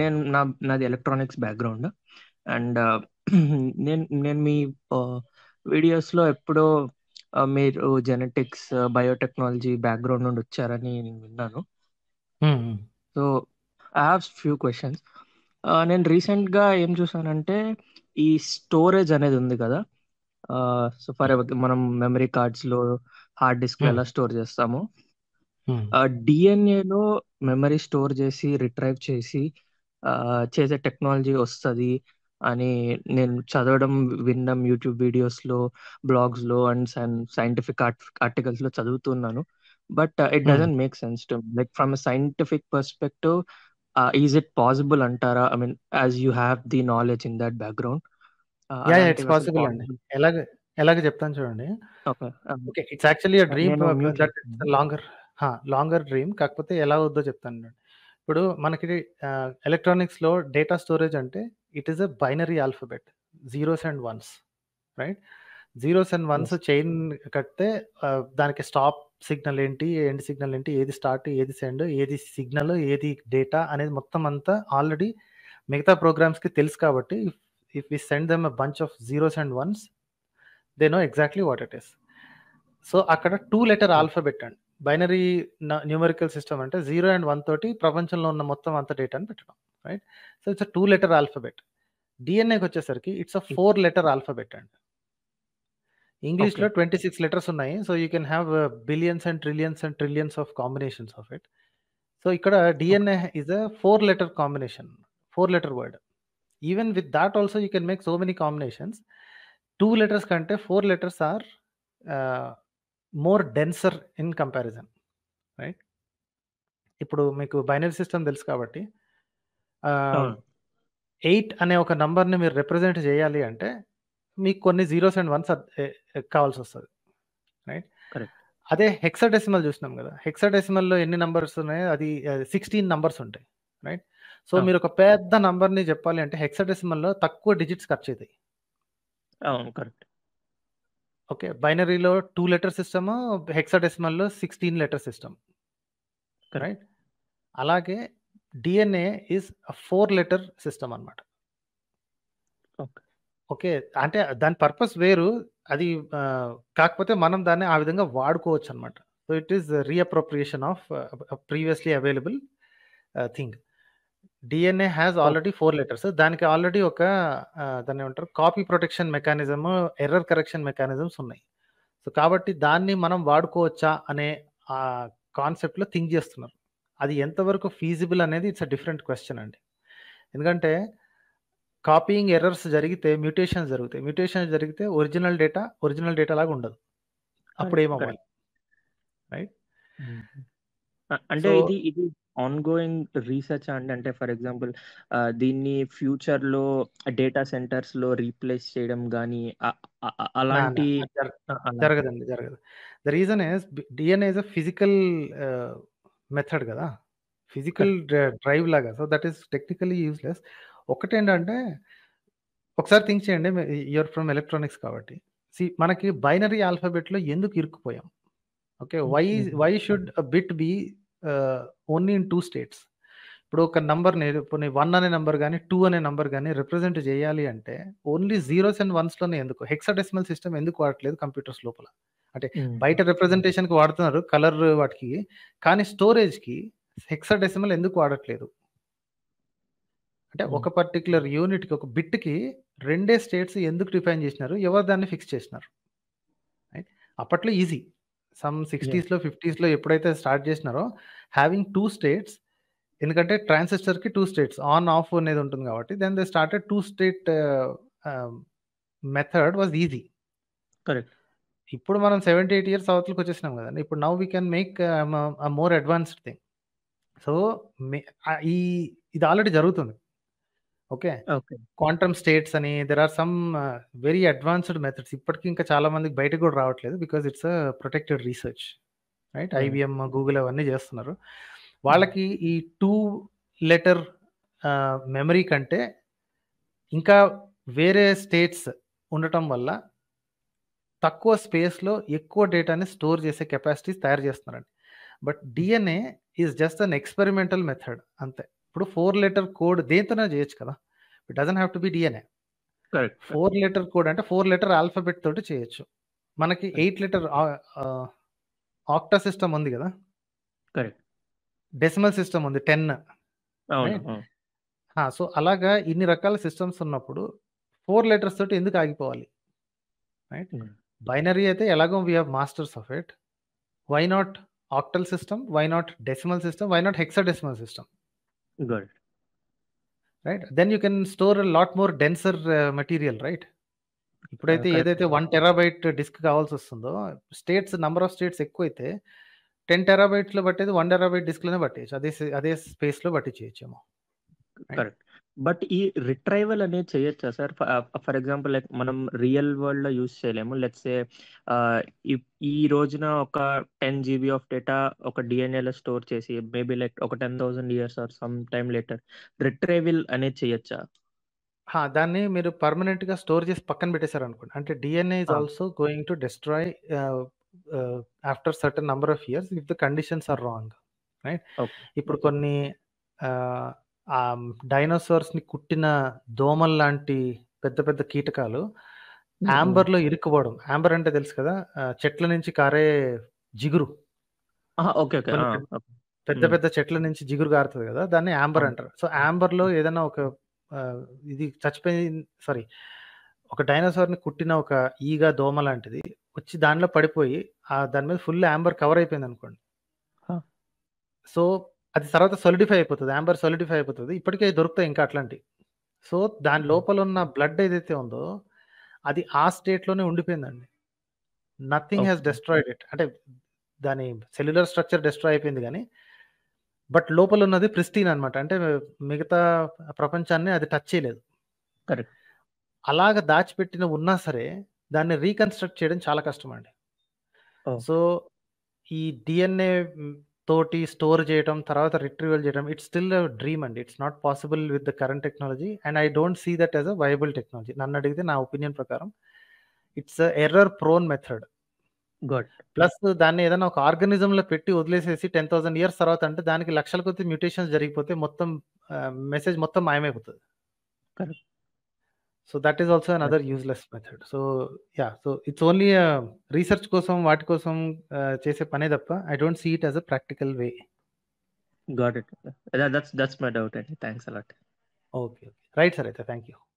నేను నా నాది ఎలక్ట్రానిక్స్ బ్యాక్గ్రౌండ్ అండ్ నేను నేను మీ వీడియోస్లో ఎప్పుడో మీరు జెనెటిక్స్ బయోటెక్నాలజీ బ్యాక్గ్రౌండ్ నుండి వచ్చారని నేను విన్నాను so I have few questions నేను రీసెంట్గా ఏం చూసానంటే ఈ స్టోరేజ్ అనేది ఉంది కదా సో ఫర్ మనం మెమరీ కార్డ్స్లో హార్డ్ డిస్క్ ఎలా స్టోర్ చేస్తాము డిఎన్ఏలో మెమరీ స్టోర్ చేసి, రిట్రైవ్ చేసి చేసే టెక్నాలజీ వస్తది అని నేను చదవడం, విన్నాం యూట్యూబ్ వీడియోస్‌లో, బ్లాగ్స్‌లో అండ్ సైంటిఫిక్ ఆర్టికల్స్ ఆర్టికల్స్‌లో చదువుతున్నాను. But it hmm. Make sense to like from scientific perspective is it possible అంటారా? I mean as you have the knowledge in that background possible అండి. ఎలాగ ఎలాగ చెప్తాను చూడండి. Okay. It's actually dream longer longer dream. కాకపోతే ఎలా అవుద్దో చెప్తాను ఇప్పుడు మనకి ఎలక్ట్రానిక్స్‌లో డేటా స్టోరేజ్ అంటే it is a binary alphabet zeros and ones right? Zeros and ones chain కడితే దానికి స్టాప్ సిగ్నల్ ఏంటి? ఎండ్ సిగ్నల్ ఏంటి? ఏది స్టార్ట్? ఏది సెండ్? ఏది సిగ్నల్? ఏది డేటా? అనేది మొత్తం అంతా ఆల్రెడీ మిగతా ప్రోగ్రామ్స్‌కి తెలుసు కాబట్టి if if we send them a bunch of zeros and ones they know exactly what it is so, అక్కడ two letter hmm. Alphabet and binary numerical system అంటే జీరో అండ్ వన్ తోటి ప్రపంచంలో ఉన్న మొత్తం అంత డేటాని పెట్టడం right so it's two letter alphabet డిఎన్ఏకి వచ్చేసరికి it's a four letter alphabet అండి ఇంగ్లీష్లో ట్వంటీ సిక్స్ లెటర్స్ ఉన్నాయి so you can have billions and trillions and trillions of combinations of it so ఇక్కడ DNA is a four letter combination four letter word even with that also you can make so many combinations two letters కంటే four letters are more denser in comparison right ఇప్పుడు మీకు binary system తెలుసు కాబట్టి eight అనే ఒక నంబర్ని మీరు represent చేయాలి అంటే మీకు కొన్ని జీరోస్ అండ్ వన్స్ కావాల్సి వస్తుంది రైట్ అదే హెక్సడెసిమల్ చూసినాం కదా హెక్సడెసిమల్లో ఎన్ని నంబర్స్ ఉన్నాయి అది సిక్స్టీన్ నంబర్స్ ఉంటాయి రైట్ సో మీరు ఒక పెద్ద నంబర్ని చెప్పాలి అంటే హెక్సడెసిమల్లో తక్కువ డిజిట్స్ ఖర్చు అవుతాయి అవును కరెక్ట్ ఓకే బైనరీలో టూ లెటర్ సిస్టమ్ హెక్సాడెసిమల్లో సిక్స్టీన్ లెటర్ సిస్టమ్ రైట్ అలాగే DNA is four letter system అనమాట ఓకే అంటే దాని పర్పస్ వేరు అది కాకపోతే మనం దాన్ని ఆ విధంగా వాడుకోవచ్చు అనమాట so it is reappropriation of previously available thing DNA has already four letters దానికి ఆల్రెడీ ఒక దాన్ని ఏమంటారు copy protection mechanism error correction mechanisms ఉన్నాయి సో కాబట్టి దాన్ని మనం వాడుకోవచ్చా అనే కాన్సెప్ట్లో థింక్ చేస్తున్నారు అది ఎంతవరకు ఫీజిబుల్ అనేది ఇట్స్ అ డిఫరెంట్ క్వశ్చన్ అండి ఎందుకంటే కాపీయింగ్ ఎర్రర్స్ జరిగితే మ్యూటేషన్స్ జరుగుతాయి మ్యూటేషన్స్ జరిగితే ఒరిజినల్ డేటా ఒరిజినల్ డేటా లాగా ఉండదు అప్పుడు ఏమవ్వాలి రైట్ అంటే ఇది ఇది ఆన్ గోయింగ్ రీసెర్చ్ అండి? అంటే ఫర్ ఎగ్జాంపుల్ దీన్ని ఫ్యూచర్ లో డేటా సెంటర్స్ లో రీప్లేస్ చేయడం గానీ అలాంటి జరగదండి. జరగదు. The reason is be is a a physical method కదా ఫిజికల్ డ్రై డ్రైవ్ లాగా. So that is technically useless. ఒకటేంటంటే ఒకసారి థింక్ చేయండి. యూర్ ఫ్రమ్ ఎలక్ట్రానిక్స్ కాబట్టి. సి మనకి బైనరీ ఆల్ఫాబెట్‌లో ఎందుకు ఇరుక్కుపోయాం? Okay. Why why should bit be only in two states ఇప్పుడు ఒక నెంబర్ని ఇప్పుడు వన్ అనే నెంబర్ కానీ టూ అనే నెంబర్ కానీ రిప్రజెంట్ చేయాలి అంటే ఓన్లీ జీరోస్ అండ్ వన్స్లోనే ఎందుకు హెక్సాడెసిమల్ సిస్టమ్ ఎందుకు వాడట్లేదు కంప్యూటర్స్ లోపల అంటే hmm. బయట రిప్రజెంటేషన్కి వాడుతున్నారు కలర్ వాటికి కానీ స్టోరేజ్కి హెక్సాడెసిమల్ ఎందుకు వాడట్లేదు అంటే hmm. ఒక పర్టికులర్ యూనిట్కి ఒక బిట్కి రెండే స్టేట్స్ ఎందుకు డిఫైన్ చేసినారు ఎవరు దాన్ని ఫిక్స్ చేసినారు అప్పట్లో ఈజీ సమ్ సిక్స్టీస్‌లో, ఫిఫ్టీస్‌లో ఎప్పుడైతే స్టార్ట్ చేసినారో హావింగ్ టూ స్టేట్స్. ఎందుకంటే ట్రాన్సిస్టర్‌కి టూ స్టేట్స్ ఆన్, ఆఫ్ అనేది ఉంటుంది కాబట్టి then they started two state method was easy. Correct. ఇప్పుడు మనం సెవెంటీ ఎయిట్ ఇయర్స్ వచ్చేసినాం కదండి ఇప్పుడు now we can make more advanced thing. So, may ఈ ఇది ఆల్రెడీ జరుగుతుంది. ఓకే క్వాంటమ్ స్టేట్స్ అని there are some very advanced methods ఇప్పటికీ ఇంకా చాలా మందికి బయటకు కూడా రావట్లేదు because it's a protected research right IBM Google అవన్నీ చేస్తున్నారు hmm. వాళ్ళకి ఈ టూ లెటర్ మెమరీ కంటే ఇంకా వేరే స్టేట్స్ ఉండటం వల్ల తక్కువ స్పేస్లో ఎక్కువ డేటాని స్టోర్ చేసే కెపాసిటీస్ తయారు చేస్తున్నారండి but DNA is just an experimental method అంతే ఇప్పుడు ఫోర్ లెటర్ కోడ్ దేంతోనే చేయొచ్చు కదా it doesn't have to be DNA four letter code అంటే ఫోర్ లెటర్ ఆల్ఫాబెట్ తోటి చేయొచ్చు మనకి ఎయిట్ లెటర్ ఆక్టా సిస్టమ్ ఉంది కదా కరెక్ట్ డెసిమల్ సిస్టమ్ ఉంది టెన్ సో అలాగా ఇన్ని రకాల సిస్టమ్స్ ఉన్నప్పుడు ఫోర్ లెటర్స్ తోటి ఎందుకు ఆగిపోవాలి రైట్ hmm. బైనరీ అయితే ఎలాగో we have masters of it why not octal system why not decimal system why not hexadecimal system Got right then you can store store a lot more denser uh, ఇప్పుడైతే uh, ఏదైతే one terabyte disk కావాల్సి వస్తుందో states number of states ఎక్కువ అయితే ten టెరాబైట్లో పట్టేది one terabyte డిస్క్లోనే పట్టేయచ్చు అదే అదే స్పేస్లో పట్టించేయచ్చేమో కరెక్ట్ బట్ ఈ రిట్రైవల్ అనేది చేయొచ్చా సార్ ఫర్ ఎగ్జాంపుల్ లైక్ మనం రియల్ వరల్డ్ లో యూస్ చేయలేము లెట్స్ ఏ ఈ రోజున ఒక టెన్ జీబీ ఆఫ్ డేటా ఒక డిఎన్ఏ లో స్టోర్ చేసి మేబీ లైక్ ఒక ten thousand years or some time later retrieval అనేది చేయొచ్చా దాన్ని మీరు పర్మనెంట్ గా స్టోర్ చేసి పక్కన పెట్టేశారు అనుకోండి అంటే DNA is also going to destroy after certain number of years if the conditions are wrong right ఇప్పుడు కొన్ని ఆ ని కుట్టిన లాంటి పెద్ద పెద్ద కీటకాలు ఆంబర్ లో ఇరుక్కుపోవడం. ఆంబర్ అంటే తెలుసు కదా! చెట్ల నుంచి కారే జిగురు. ఓకే. ఓకే. పెద్ద పెద్ద చెట్ల నుంచి జిగురు కారుతుంది కదా దాన్ని ఆంబర్ అంటారు. సో, లో ఏదైనా ఒక ఇది చచ్చిపోయిన్ సారీ ఒక డైనోసార్ ని కుట్టిన ఒక ఈగ, దోమ లాంటిది వచ్చి దానిలో పడిపోయి ఆ దాని మీద ఫుల్ ఆంబర్ కవర్ అయిపోయింది అనుకోండి సో అది తర్వాత సొలిడిఫై అయిపోతుంది ఆంబర్ సొలిడిఫై అయిపోతుంది ఇప్పటికే దొరుకుతాయి ఇంకా అట్లాంటివి సో దాని hmm. లోపల ఉన్న బ్లడ్ ఏదైతే ఉందో అది ఆ స్టేట్లోనే ఉండిపోయిందండి నథింగ్ హ్యాస్ డెస్ట్రాయిడ్ ఇట్ అంటే దాని సెల్యులర్ స్ట్రక్చర్ డెస్ట్రాయ్ అయిపోయింది కానీ బట్ లోపల ఉన్నది ప్రిస్టీన్ అనమాట అంటే మిగతా ప్రపంచాన్ని అది టచ్ చేయలేదు అలాగ దాచిపెట్టిన ఉన్నా సరే దాన్ని రీకన్స్ట్రక్ట్ చేయడం చాలా కష్టం అండి oh. సో ఈ డిఎన్ఏ తోటి స్టోర్ చేయడం తర్వాత రిట్రీవల్ చేయడం ఇట్స్ స్టిల్ డ్రీమ్ అండి it's not possible with the current technology and I don't see that as a viable technology నన్ను అడిగితే నా ఒపీనియన్ ప్రకారం it's error prone method good plus దాన్ని ఏదైనా ఒక ఆర్గనిజంలో పెట్టి వదిలేసేసి టెన్ థౌసండ్ ఇయర్స్ తర్వాత అంటే దానికి లక్షల కొద్ది మ్యూటేషన్స్ జరిగిపోతే మొత్తం మెసేజ్ మొత్తం మాయమైపోతుంది correct so that is also another useless method so yeah so it's only a uh, research kosam vaati kosam uh, chese dappa. i don't see it as a practical way got it that's that's my doubt thanks a lot okay right sarita thank you